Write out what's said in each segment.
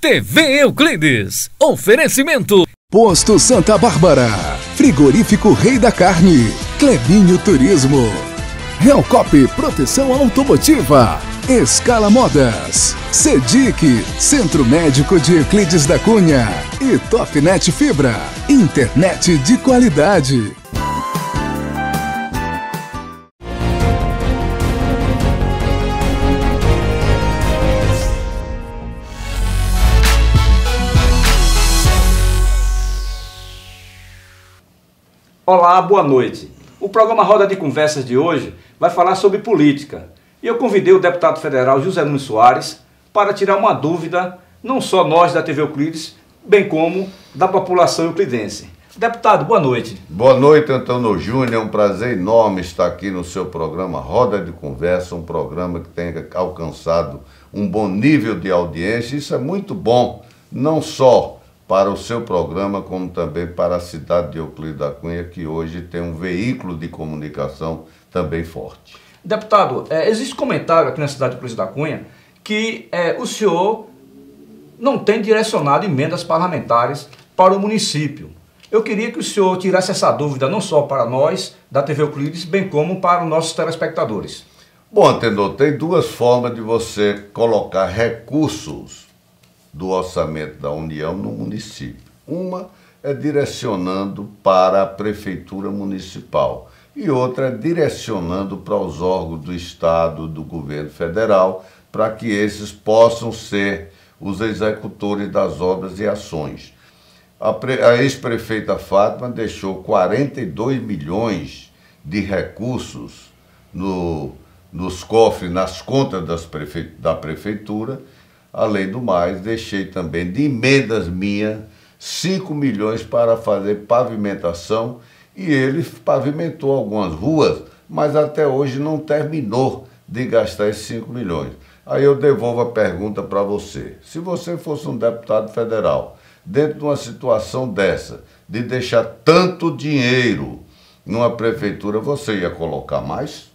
TV Euclides. Oferecimento. Posto Santa Bárbara. Frigorífico Rei da Carne. Clebinho Turismo. Realcop Proteção Automotiva. Escala Modas. Sedic. Centro Médico de Euclides da Cunha. E Topnet Fibra. Internet de qualidade. Olá, boa noite. O programa Roda de Conversas de hoje vai falar sobre política. E eu convidei o deputado federal José Nunes Soares para tirar uma dúvida, não só nós da TV Euclides, bem como da população euclidense. Deputado, boa noite. Boa noite, Antônio Júnior. É um prazer enorme estar aqui no seu programa Roda de Conversa, um programa que tem alcançado um bom nível de audiência. Isso é muito bom, não só para o seu programa, como também para a cidade de Euclides da Cunha, que hoje tem um veículo de comunicação também forte. Deputado, é, existe comentário aqui na cidade de Euclides da Cunha que é, o senhor não tem direcionado emendas parlamentares para o município. Eu queria que o senhor tirasse essa dúvida não só para nós, da TV Euclides, bem como para os nossos telespectadores. Bom, Antenor, tem duas formas de você colocar recursos do orçamento da União no município. Uma é direcionando para a prefeitura municipal e outra é direcionando para os órgãos do Estado, do governo federal, para que esses possam ser os executores das obras e ações. A, ex-prefeita Fátima deixou 42 milhões de recursos no, nos cofres, nas contas prefe da prefeitura, Além do mais, deixei também de emendas minhas 5 milhões para fazer pavimentação e ele pavimentou algumas ruas, mas até hoje não terminou de gastar esses 5 milhões. Aí eu devolvo a pergunta para você. Se você fosse um deputado federal, dentro de uma situação dessa, de deixar tanto dinheiro numa prefeitura, você ia colocar mais?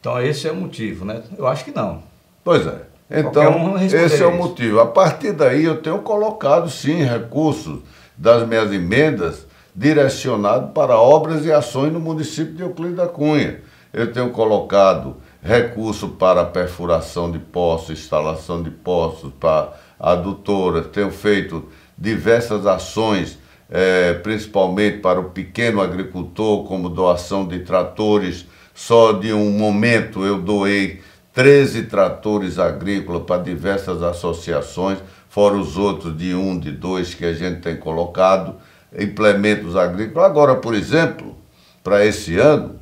Então esse é o motivo, né? Eu acho que não. Pois é. Então, um esse é o motivo. A partir daí, eu tenho colocado, sim, recursos das minhas emendas direcionado para obras e ações no município de Euclides da Cunha. Eu tenho colocado recurso para perfuração de poços, instalação de poços para adutoras, tenho feito diversas ações, é, principalmente para o pequeno agricultor, como doação de tratores. Só de um momento eu doei 13 tratores agrícolas para diversas associações, fora os outros de um, de dois que a gente tem colocado, implementos agrícolas. Agora, por exemplo, para esse ano,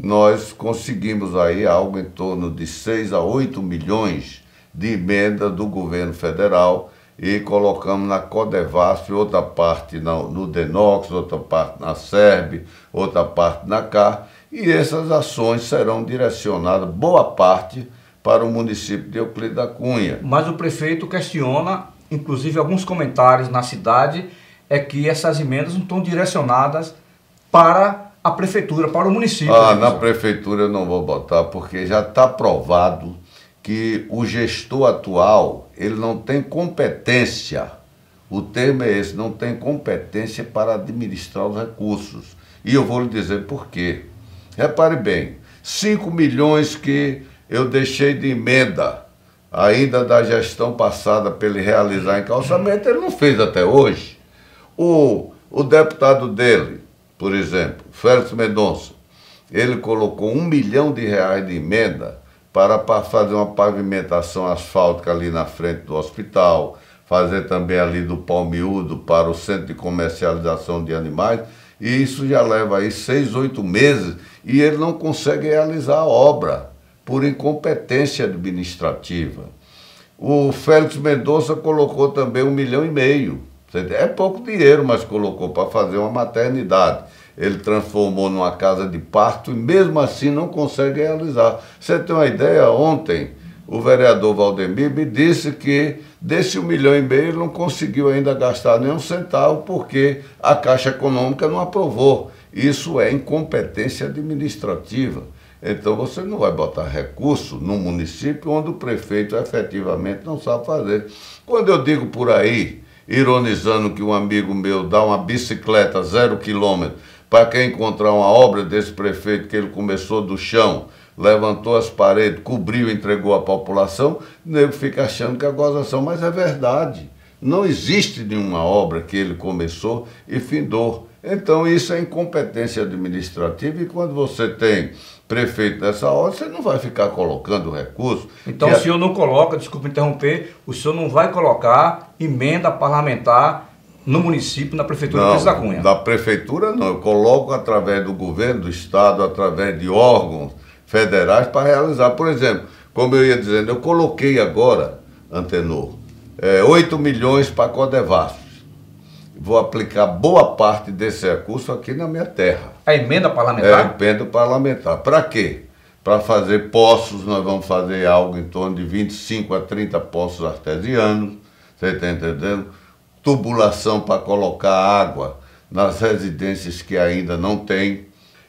nós conseguimos aí algo em torno de 6 a 8 milhões de emenda do governo federal e colocamos na Codevasf, outra parte no Denox, outra parte na SERB, outra parte na CAR, e essas ações serão direcionadas, boa parte, para o município de Euclides da Cunha. Mas o prefeito questiona, inclusive alguns comentários na cidade, é que essas emendas não estão direcionadas para a prefeitura, para o município. Ah, né, na prefeitura eu não vou botar, porque já está provado que o gestor atual ele não tem competência. O termo é esse, não tem competência para administrar os recursos. E eu vou lhe dizer por quê. Repare bem, 5 milhões que eu deixei de emenda ainda da gestão passada para ele realizar em calçamento, ele não fez até hoje. O, o deputado dele, por exemplo, Félix Mendonça, ele colocou um milhão de reais de emenda para fazer uma pavimentação asfáltica ali na frente do hospital, fazer também ali do Palmiúdo para o centro de comercialização de animais. E isso já leva aí seis, oito meses e ele não consegue realizar a obra por incompetência administrativa. O Félix Mendonça colocou também um milhão e meio. É pouco dinheiro, mas colocou para fazer uma maternidade. Ele transformou numa casa de parto e mesmo assim não consegue realizar. Você tem uma ideia? Ontem o vereador Valdemir me disse que desse um milhão e meio ele não conseguiu ainda gastar nenhum centavo porque a Caixa Econômica não aprovou. Isso é incompetência administrativa. Então você não vai botar recurso no município onde o prefeito efetivamente não sabe fazer. Quando eu digo por aí, ironizando que um amigo meu dá uma bicicleta zero quilômetro para quem encontrar uma obra desse prefeito que ele começou do chão levantou as paredes, cobriu, entregou à população, o nego fica achando que é gozação, mas é verdade. Não existe nenhuma obra que ele começou e findou. Então isso é incompetência administrativa e quando você tem prefeito dessa hora, você não vai ficar colocando recurso. Então o senhor não coloca, desculpa interromper, o senhor não vai colocar emenda parlamentar no município, na prefeitura não, da Cunha? Da prefeitura não, eu coloco através do governo do estado, através de órgãos federais para realizar. Por exemplo, como eu ia dizendo, eu coloquei agora, Antenor, é, 8 milhões para Codevasf. Vou aplicar boa parte desse recurso aqui na minha terra. É a emenda parlamentar? É, a emenda parlamentar. Para quê? Para fazer poços, nós vamos fazer algo em torno de 25 a 30 poços artesianos, você está entendendo? Tubulação para colocar água nas residências que ainda não tem.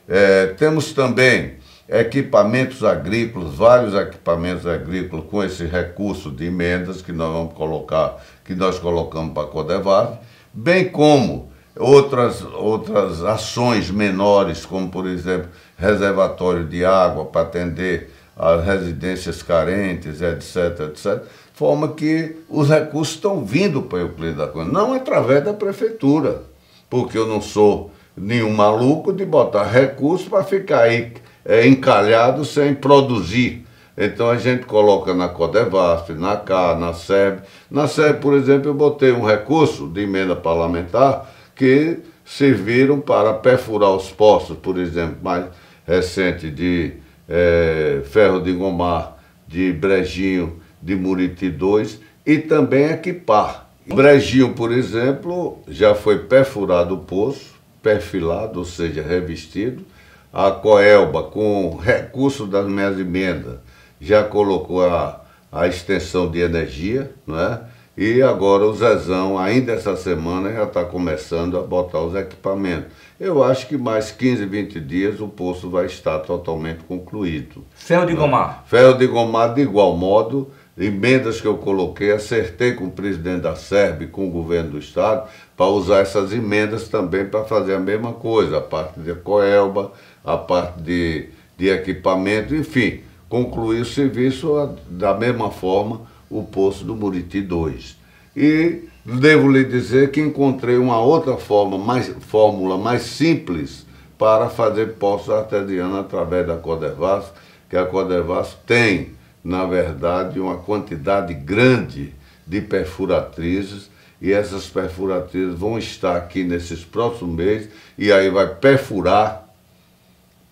É, temos também equipamentos agrícolas, vários equipamentos agrícolas com esse recurso de emendas que nós vamos colocar, que nós colocamos para a Codevar, bem como outras, outras ações menores, como por exemplo reservatório de água para atender as residências carentes, etc, etc. Forma que os recursos estão vindo para o Euclides da Cunha, não através da prefeitura, porque eu não sou nenhum maluco de botar recursos para ficar aí é, encalhado sem produzir. Então a gente coloca na Codevasf, na CA, na SEB. Na SEB, por exemplo, eu botei um recurso de emenda parlamentar que serviram para perfurar os postos, por exemplo, mais recente de é, Ferro de Gomar, de Brejinho, de Muriti 2 e também equipar. Brejinho, por exemplo, já foi perfurado o poço, perfilado, ou seja, revestido, a Coelba, com recurso das minhas emendas, já colocou a, a extensão de energia, não é? E agora o Zezão, ainda essa semana, já está começando a botar os equipamentos. Eu acho que mais 15, 20 dias o poço vai estar totalmente concluído. Ferro de né? gomar. Ferro de gomar, de igual modo, emendas que eu coloquei, acertei com o presidente da SERB, com o governo do estado, para usar essas emendas também para fazer a mesma coisa, a parte de Coelba, a parte de, de equipamento, enfim, concluir o serviço a, da mesma forma o poço do Muriti 2. E devo lhe dizer que encontrei uma outra forma, mais, fórmula mais simples para fazer poços artesianos através da Codervas, que a Codervas tem na verdade, uma quantidade grande de perfuratrizes e essas perfuratrizes vão estar aqui nesses próximos meses e aí vai perfurar,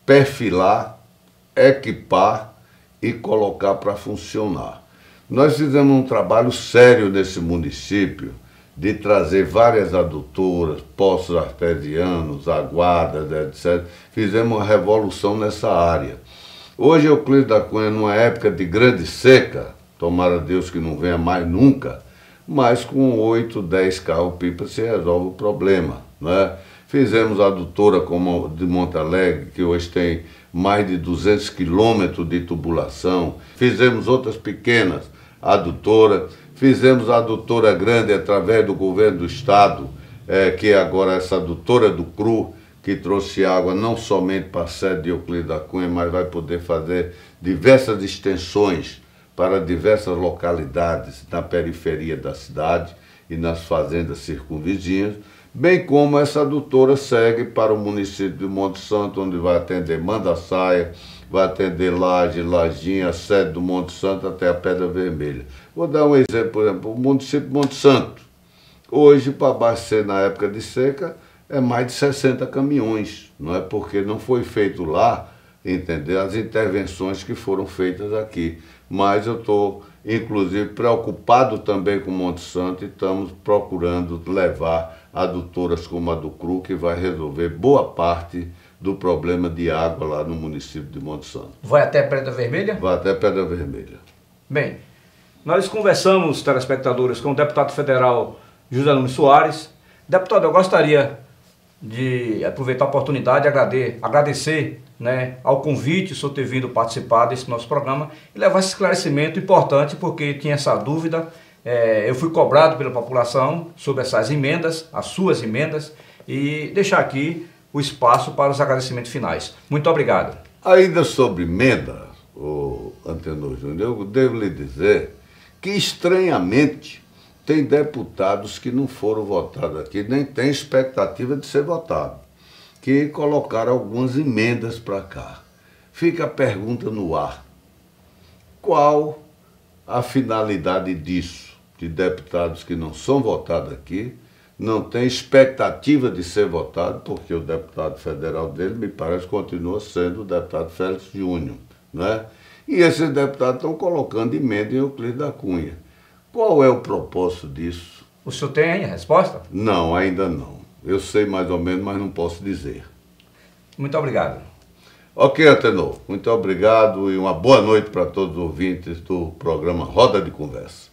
perfilar, equipar e colocar para funcionar. Nós fizemos um trabalho sério nesse município de trazer várias adutoras, poços artesianos, aguadas, etc. Fizemos uma revolução nessa área. Hoje Euclides é da Cunha, numa época de grande seca, tomara Deus que não venha mais nunca, mas com 8, 10 carros-pipa se resolve o problema. Né? Fizemos a adutora como de Monte Alegre, que hoje tem mais de 200 quilômetros de tubulação. Fizemos outras pequenas adutoras, Fizemos a adutora grande através do governo do estado, é, que é agora essa adutora do CRU, que trouxe água não somente para a sede de Euclides da Cunha, mas vai poder fazer diversas extensões para diversas localidades na periferia da cidade e nas fazendas circunvizinhas, bem como essa adutora segue para o município de Monte Santo, onde vai atender Mandaçaia, vai atender Laje, Lajinha, sede do Monte Santo até a Pedra Vermelha. Vou dar um exemplo, por exemplo, o município de Monte Santo. Hoje, para abastecer na época de seca, é mais de 60 caminhões, não é? Porque não foi feito lá, entendeu? As intervenções que foram feitas aqui. Mas eu estou, inclusive, preocupado também com Monte Santo e estamos procurando levar adutoras como a do CRU, que vai resolver boa parte do problema de água lá no município de Monte Santo. Vai até Pedra Vermelha? Vai até Pedra Vermelha. Bem, nós conversamos, telespectadores, com o deputado federal José Nunes Soares. Deputado, eu gostaria de aproveitar a oportunidade agradecer né, ao convite, o senhor ter vindo participar desse nosso programa e levar esse esclarecimento importante, porque tinha essa dúvida. É, eu fui cobrado pela população sobre essas emendas, as suas emendas, e deixar aqui o espaço para os agradecimentos finais. Muito obrigado. Ainda sobre emendas o Antenor Júnior, eu devo lhe dizer que, estranhamente, tem deputados que não foram votados aqui, nem tem expectativa de ser votado, que colocaram algumas emendas para cá. Fica a pergunta no ar. Qual a finalidade disso? De deputados que não são votados aqui, não tem expectativa de ser votado, porque o deputado federal dele, me parece, continua sendo o deputado Félix Júnior. Né? E esses deputados estão colocando emenda em Euclides da Cunha. Qual é o propósito disso? O senhor tem a resposta? Não, ainda não. Eu sei mais ou menos, mas não posso dizer. Muito obrigado. Ok, Antenor. Muito obrigado e uma boa noite para todos os ouvintes do programa Roda de Conversa.